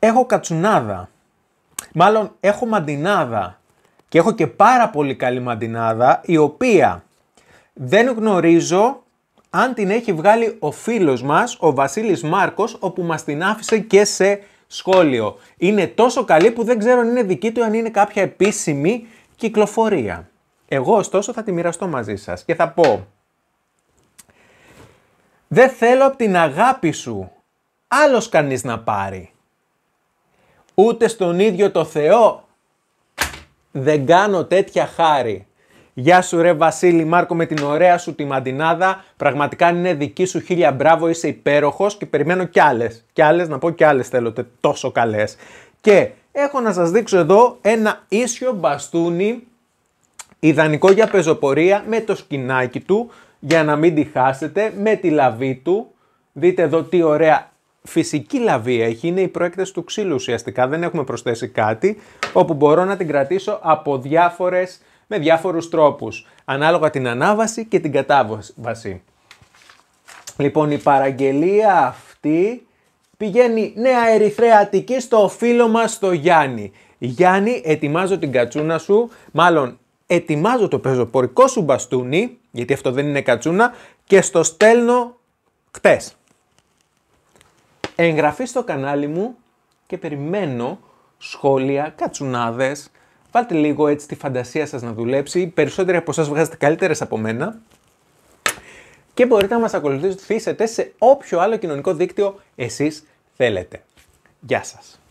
έχω κατσουνάδα. Μάλλον έχω μαντινάδα. Και έχω και πάρα πολύ καλή μαντινάδα, η οποία δεν γνωρίζω αν την έχει βγάλει ο φίλος μας, ο Βασίλης Μάρκος, όπου μας την άφησε και σε σχόλιο. Είναι τόσο καλή που δεν ξέρω αν είναι δική του, αν είναι κάποια επίσημη κυκλοφορία. Εγώ ωστόσο θα τη μοιραστώ μαζί σας και θα πω «Δεν θέλω από την αγάπη σου άλλος κανείς να πάρει ούτε στον ίδιο το Θεό. Δεν κάνω τέτοια χάρη. Γεια σου ρε Βασίλη Μάρκο με την ωραία σου τη μαντινάδα. Πραγματικά είναι δική σου χίλια μπράβο, είσαι υπέροχος και περιμένω κι άλλες. Κι άλλες, να πω κι άλλες θέλω, τόσο καλές. Και έχω να σας δείξω εδώ ένα ίσιο μπαστούνι ιδανικό για πεζοπορία με το σκηνάκι του για να μην τη χάσετε με τη λαβή του. Δείτε εδώ τι ωραία φυσική λαβή έχει, είναι η προέκταση του ξύλου ουσιαστικά, δεν έχουμε προσθέσει κάτι, όπου μπορώ να την κρατήσω από διάφορες, με διάφορους τρόπους, ανάλογα την ανάβαση και την κατάβαση. Λοιπόν, η παραγγελία αυτή πηγαίνει Νέα ερυθρεατική στο φίλο μας το Γιάννη. Γιάννη, ετοιμάζω την κατσούνα σου, μάλλον ετοιμάζω το πεζοπορικό σου μπαστούνι, γιατί αυτό δεν είναι κατσούνα, και στο στέλνω χτες εγγραφή στο κανάλι μου και περιμένω σχόλια, κατσουνάδες, βάλτε λίγο έτσι τη φαντασία σας να δουλέψει, περισσότεροι από εσάς βγάζετε καλύτερες από μένα και μπορείτε να μας ακολουθήσετε σε όποιο άλλο κοινωνικό δίκτυο εσείς θέλετε. Γεια σας!